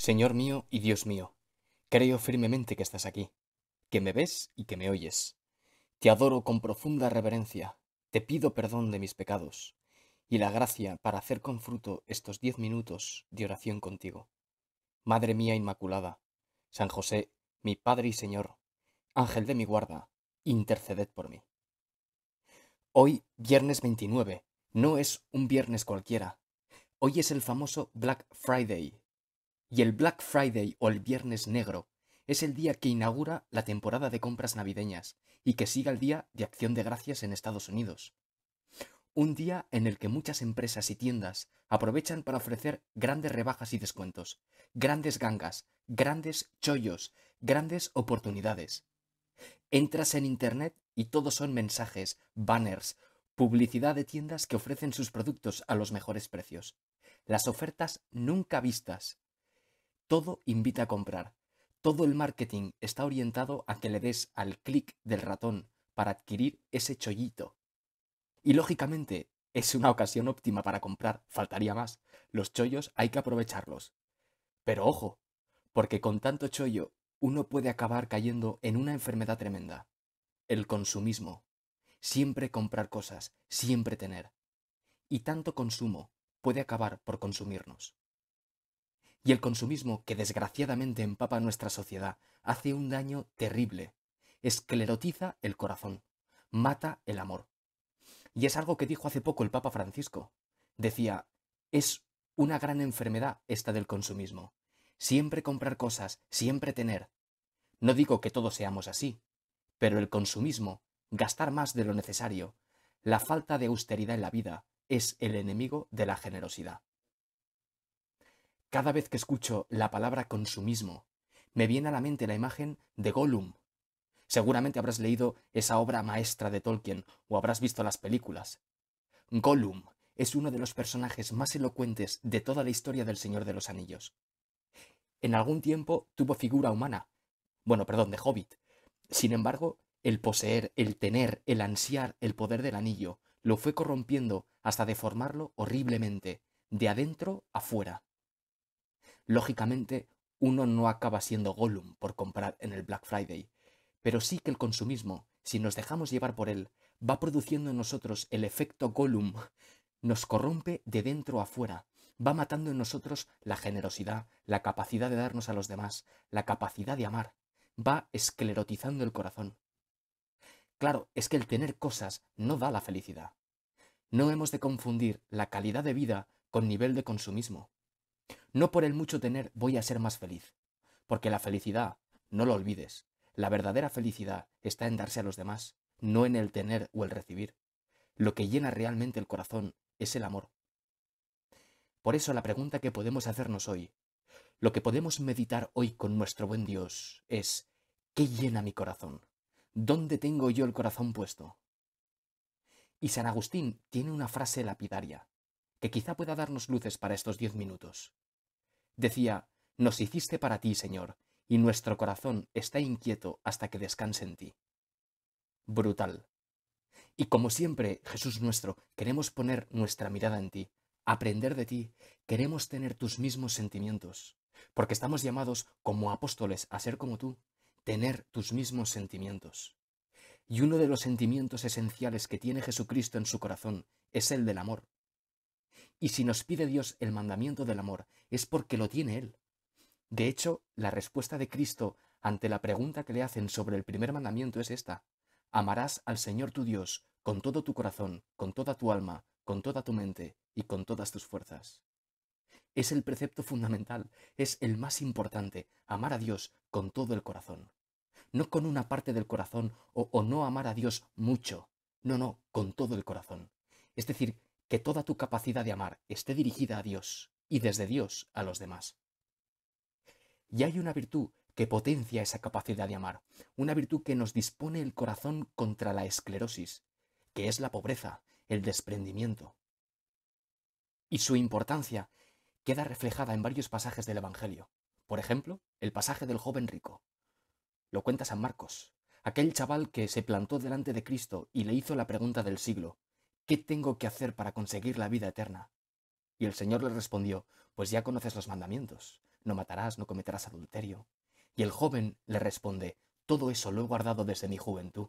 Señor mío y Dios mío, creo firmemente que estás aquí, que me ves y que me oyes. Te adoro con profunda reverencia, te pido perdón de mis pecados y la gracia para hacer con fruto estos diez minutos de oración contigo. Madre mía Inmaculada, San José, mi Padre y Señor, Ángel de mi guarda, interceded por mí. Hoy, viernes 29, no es un viernes cualquiera. Hoy es el famoso Black Friday, y el Black Friday o el Viernes Negro es el día que inaugura la temporada de compras navideñas y que sigue el Día de Acción de Gracias en Estados Unidos. Un día en el que muchas empresas y tiendas aprovechan para ofrecer grandes rebajas y descuentos, grandes gangas, grandes chollos, grandes oportunidades. Entras en Internet y todo son mensajes, banners, publicidad de tiendas que ofrecen sus productos a los mejores precios. Las ofertas nunca vistas todo invita a comprar. Todo el marketing está orientado a que le des al clic del ratón para adquirir ese chollito. Y lógicamente es una ocasión óptima para comprar, faltaría más. Los chollos hay que aprovecharlos. Pero ojo, porque con tanto chollo uno puede acabar cayendo en una enfermedad tremenda. El consumismo. Siempre comprar cosas, siempre tener. Y tanto consumo puede acabar por consumirnos y el consumismo que desgraciadamente empapa nuestra sociedad hace un daño terrible. Esclerotiza el corazón, mata el amor. Y es algo que dijo hace poco el Papa Francisco. Decía, es una gran enfermedad esta del consumismo. Siempre comprar cosas, siempre tener. No digo que todos seamos así, pero el consumismo, gastar más de lo necesario, la falta de austeridad en la vida, es el enemigo de la generosidad. Cada vez que escucho la palabra consumismo, me viene a la mente la imagen de Gollum. Seguramente habrás leído esa obra maestra de Tolkien o habrás visto las películas. Gollum es uno de los personajes más elocuentes de toda la historia del Señor de los Anillos. En algún tiempo tuvo figura humana, bueno, perdón, de hobbit. Sin embargo, el poseer, el tener, el ansiar el poder del anillo lo fue corrompiendo hasta deformarlo horriblemente, de adentro a fuera. Lógicamente, uno no acaba siendo Gollum por comprar en el Black Friday, pero sí que el consumismo, si nos dejamos llevar por él, va produciendo en nosotros el efecto Gollum, nos corrompe de dentro a fuera, va matando en nosotros la generosidad, la capacidad de darnos a los demás, la capacidad de amar, va esclerotizando el corazón. Claro, es que el tener cosas no da la felicidad. No hemos de confundir la calidad de vida con nivel de consumismo. No por el mucho tener voy a ser más feliz, porque la felicidad, no lo olvides, la verdadera felicidad está en darse a los demás, no en el tener o el recibir. Lo que llena realmente el corazón es el amor. Por eso la pregunta que podemos hacernos hoy, lo que podemos meditar hoy con nuestro buen Dios es, ¿qué llena mi corazón? ¿Dónde tengo yo el corazón puesto? Y San Agustín tiene una frase lapidaria, que quizá pueda darnos luces para estos diez minutos. Decía, nos hiciste para ti, Señor, y nuestro corazón está inquieto hasta que descanse en ti. Brutal. Y como siempre, Jesús nuestro, queremos poner nuestra mirada en ti, aprender de ti, queremos tener tus mismos sentimientos, porque estamos llamados como apóstoles a ser como tú, tener tus mismos sentimientos. Y uno de los sentimientos esenciales que tiene Jesucristo en su corazón es el del amor. Y si nos pide Dios el mandamiento del amor, es porque lo tiene Él. De hecho, la respuesta de Cristo ante la pregunta que le hacen sobre el primer mandamiento es esta. Amarás al Señor tu Dios con todo tu corazón, con toda tu alma, con toda tu mente y con todas tus fuerzas. Es el precepto fundamental, es el más importante, amar a Dios con todo el corazón. No con una parte del corazón o, no amar a Dios mucho, no, no, con todo el corazón. Es decir, que toda tu capacidad de amar esté dirigida a Dios y desde Dios a los demás. Y hay una virtud que potencia esa capacidad de amar, una virtud que nos dispone el corazón contra la esclerosis, que es la pobreza, el desprendimiento. Y su importancia queda reflejada en varios pasajes del Evangelio. Por ejemplo, el pasaje del joven rico. Lo cuenta San Marcos, aquel chaval que se plantó delante de Cristo y le hizo la pregunta del siglo, ¿qué tengo que hacer para conseguir la vida eterna? Y el Señor le respondió, pues ya conoces los mandamientos, no matarás, no cometerás adulterio. Y el joven le responde, todo eso lo he guardado desde mi juventud.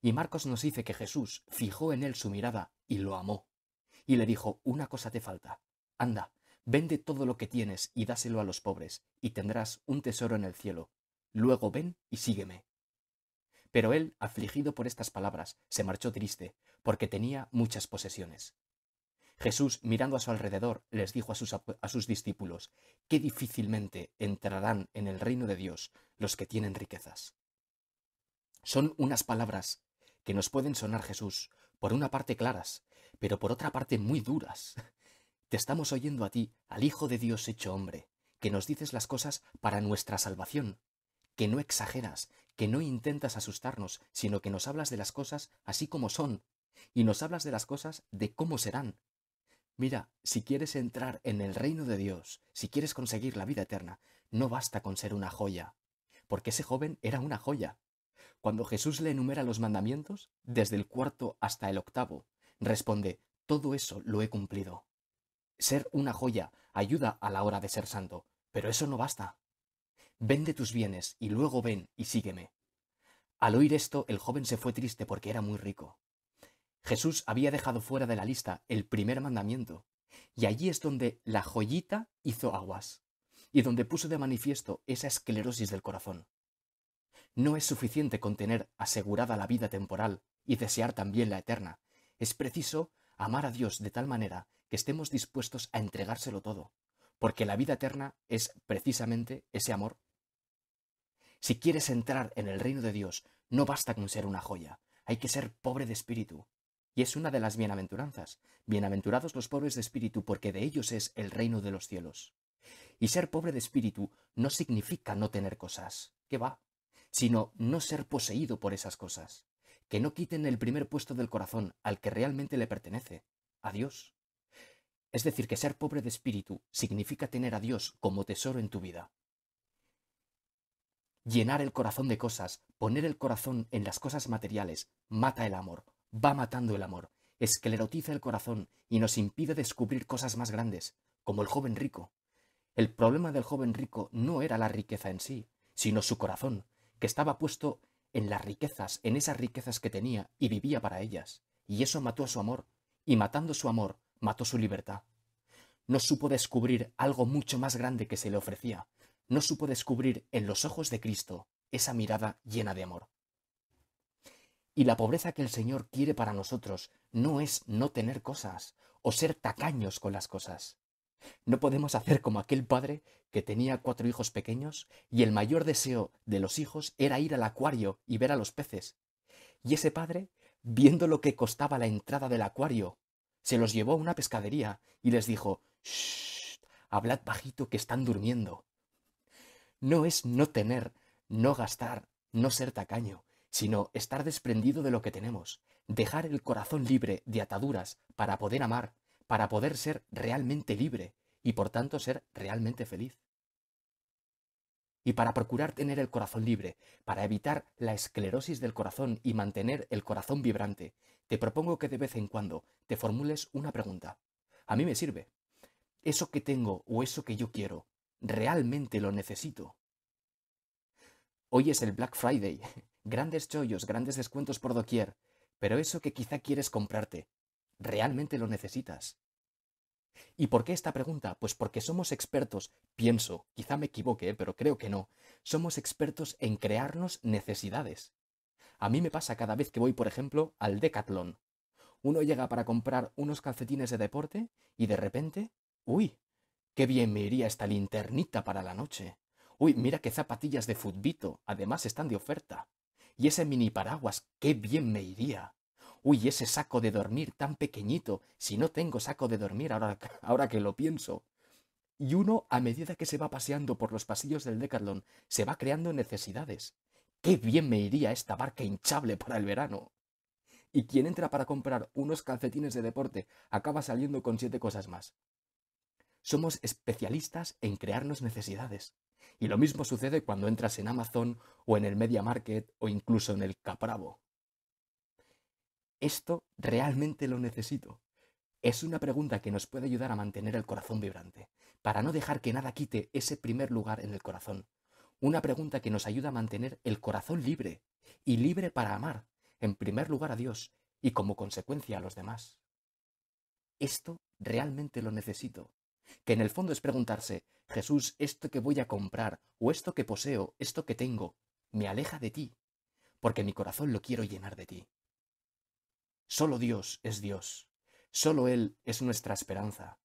Y Marcos nos dice que Jesús fijó en él su mirada y lo amó. Y le dijo, una cosa te falta, anda, vende todo lo que tienes y dáselo a los pobres, y tendrás un tesoro en el cielo. Luego ven y sígueme. Pero él, afligido por estas palabras, se marchó triste, porque tenía muchas posesiones. Jesús, mirando a su alrededor, les dijo a sus, discípulos, qué difícilmente entrarán en el reino de Dios los que tienen riquezas. Son unas palabras que nos pueden sonar Jesús, por una parte claras, pero por otra parte muy duras. Te estamos oyendo a ti, al Hijo de Dios hecho hombre, que nos dices las cosas para nuestra salvación, que no exageras, que no intentas asustarnos, sino que nos hablas de las cosas así como son, y nos hablas de las cosas de cómo serán. Mira, si quieres entrar en el reino de Dios, si quieres conseguir la vida eterna, no basta con ser una joya, porque ese joven era una joya. Cuando Jesús le enumera los mandamientos, desde el cuarto hasta el octavo, responde, todo eso lo he cumplido. Ser una joya ayuda a la hora de ser santo, pero eso no basta. Vende tus bienes y luego ven y sígueme. Al oír esto, el joven se fue triste porque era muy rico. Jesús había dejado fuera de la lista el primer mandamiento, y allí es donde la joyita hizo aguas, y donde puso de manifiesto esa esclerosis del corazón. No es suficiente contener asegurada la vida temporal y desear también la eterna. Es preciso amar a Dios de tal manera que estemos dispuestos a entregárselo todo, porque la vida eterna es precisamente ese amor si quieres entrar en el reino de Dios, no basta con ser una joya, hay que ser pobre de espíritu. Y es una de las bienaventuranzas. Bienaventurados los pobres de espíritu, porque de ellos es el reino de los cielos. Y ser pobre de espíritu no significa no tener cosas, ¿Qué va, sino no ser poseído por esas cosas, que no quiten el primer puesto del corazón al que realmente le pertenece, a Dios. Es decir, que ser pobre de espíritu significa tener a Dios como tesoro en tu vida llenar el corazón de cosas, poner el corazón en las cosas materiales, mata el amor, va matando el amor, esclerotiza el corazón y nos impide descubrir cosas más grandes, como el joven rico. El problema del joven rico no era la riqueza en sí, sino su corazón, que estaba puesto en las riquezas, en esas riquezas que tenía y vivía para ellas, y eso mató a su amor, y matando su amor, mató su libertad. No supo descubrir algo mucho más grande que se le ofrecía, no supo descubrir en los ojos de Cristo esa mirada llena de amor. Y la pobreza que el Señor quiere para nosotros no es no tener cosas o ser tacaños con las cosas. No podemos hacer como aquel padre que tenía cuatro hijos pequeños y el mayor deseo de los hijos era ir al acuario y ver a los peces. Y ese padre, viendo lo que costaba la entrada del acuario, se los llevó a una pescadería y les dijo, Shh, hablad bajito que están durmiendo no es no tener, no gastar, no ser tacaño, sino estar desprendido de lo que tenemos, dejar el corazón libre de ataduras para poder amar, para poder ser realmente libre y por tanto ser realmente feliz. Y para procurar tener el corazón libre, para evitar la esclerosis del corazón y mantener el corazón vibrante, te propongo que de vez en cuando te formules una pregunta. A mí me sirve. ¿Eso que tengo o eso que yo quiero Realmente lo necesito. Hoy es el Black Friday. Grandes chollos, grandes descuentos por doquier. Pero eso que quizá quieres comprarte, ¿realmente lo necesitas? ¿Y por qué esta pregunta? Pues porque somos expertos, pienso, quizá me equivoque, ¿eh? pero creo que no, somos expertos en crearnos necesidades. A mí me pasa cada vez que voy, por ejemplo, al Decathlon. Uno llega para comprar unos calcetines de deporte y de repente, uy, Qué bien me iría esta linternita para la noche. Uy, mira qué zapatillas de futbito, además están de oferta. Y ese mini paraguas, qué bien me iría. Uy, ese saco de dormir tan pequeñito, si no tengo saco de dormir ahora, ahora que lo pienso. Y uno, a medida que se va paseando por los pasillos del Decathlon, se va creando necesidades. ¡Qué bien me iría esta barca hinchable para el verano! Y quien entra para comprar unos calcetines de deporte acaba saliendo con siete cosas más. Somos especialistas en crearnos necesidades. Y lo mismo sucede cuando entras en Amazon o en el Media Market o incluso en el Capravo. ¿Esto realmente lo necesito? Es una pregunta que nos puede ayudar a mantener el corazón vibrante, para no dejar que nada quite ese primer lugar en el corazón. Una pregunta que nos ayuda a mantener el corazón libre y libre para amar, en primer lugar a Dios y como consecuencia a los demás. ¿Esto realmente lo necesito? que en el fondo es preguntarse, Jesús, esto que voy a comprar, o esto que poseo, esto que tengo, me aleja de ti, porque mi corazón lo quiero llenar de ti. Solo Dios es Dios, solo Él es nuestra esperanza,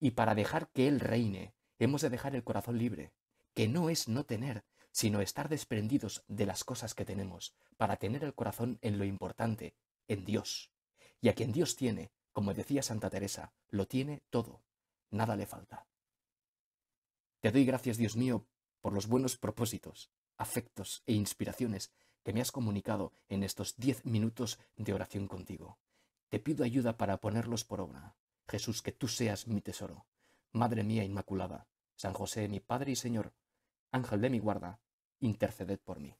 y para dejar que Él reine, hemos de dejar el corazón libre, que no es no tener, sino estar desprendidos de las cosas que tenemos, para tener el corazón en lo importante, en Dios. Y a quien Dios tiene, como decía Santa Teresa, lo tiene todo nada le falta. Te doy gracias, Dios mío, por los buenos propósitos, afectos e inspiraciones que me has comunicado en estos diez minutos de oración contigo. Te pido ayuda para ponerlos por obra. Jesús, que tú seas mi tesoro. Madre mía Inmaculada, San José, mi Padre y Señor, Ángel de mi guarda, interceded por mí.